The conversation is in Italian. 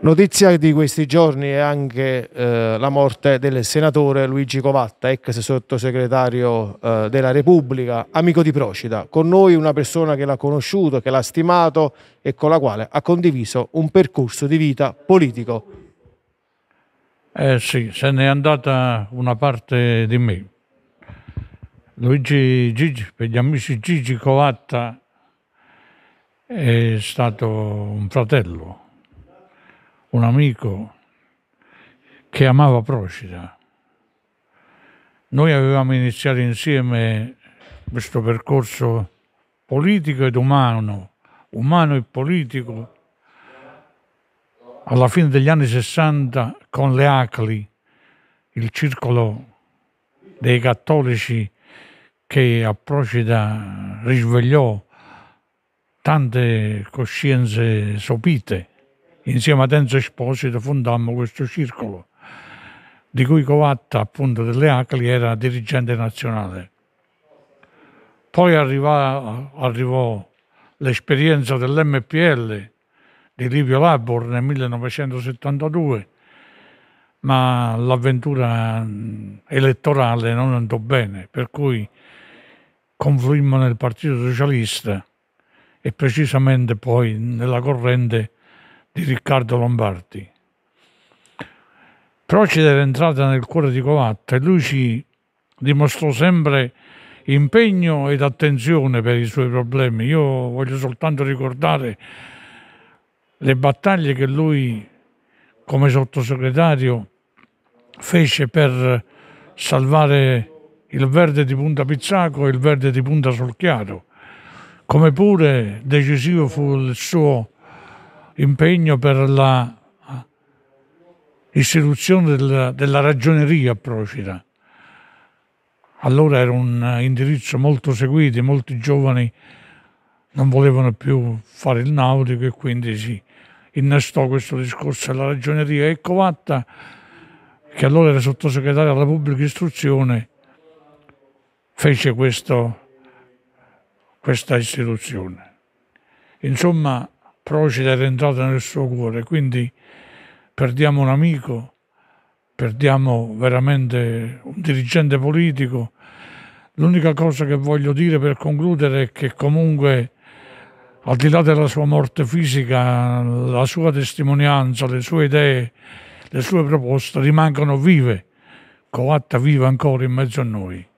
Notizia di questi giorni è anche eh, la morte del senatore Luigi Covatta, ex sottosegretario eh, della Repubblica, amico di Procida. Con noi una persona che l'ha conosciuto, che l'ha stimato e con la quale ha condiviso un percorso di vita politico. Eh sì, se n'è andata una parte di me. Luigi Gigi, per gli amici Gigi Covatta è stato un fratello un amico che amava Procida. Noi avevamo iniziato insieme questo percorso politico ed umano, umano e politico, alla fine degli anni 60 con le ACLI, il circolo dei cattolici che a Procida risvegliò tante coscienze sopite. Insieme ad Enzo Esposito fondammo questo circolo, di cui Covatta, appunto delle Acli, era dirigente nazionale. Poi arrivò, arrivò l'esperienza dell'MPL di Livio Labor nel 1972, ma l'avventura elettorale non andò bene, per cui confluimmo nel Partito Socialista e precisamente poi nella corrente di Riccardo Lombardi. Procida era entrata nel cuore di Covatta e lui ci dimostrò sempre impegno ed attenzione per i suoi problemi. Io voglio soltanto ricordare le battaglie che lui come sottosegretario fece per salvare il verde di Punta Pizzaco e il verde di Punta Solchiaro, come pure decisivo fu il suo impegno per l'istituzione eh, della, della ragioneria a Procida. Allora era un eh, indirizzo molto seguito, molti giovani non volevano più fare il nautico e quindi si innestò questo discorso della ragioneria. E Covatta, che allora era sottosegretario alla pubblica istruzione, fece questo, questa istituzione. Insomma, Procida è rientrata nel suo cuore, quindi perdiamo un amico, perdiamo veramente un dirigente politico. L'unica cosa che voglio dire per concludere è che comunque al di là della sua morte fisica, la sua testimonianza, le sue idee, le sue proposte rimangono vive, coatta viva ancora in mezzo a noi.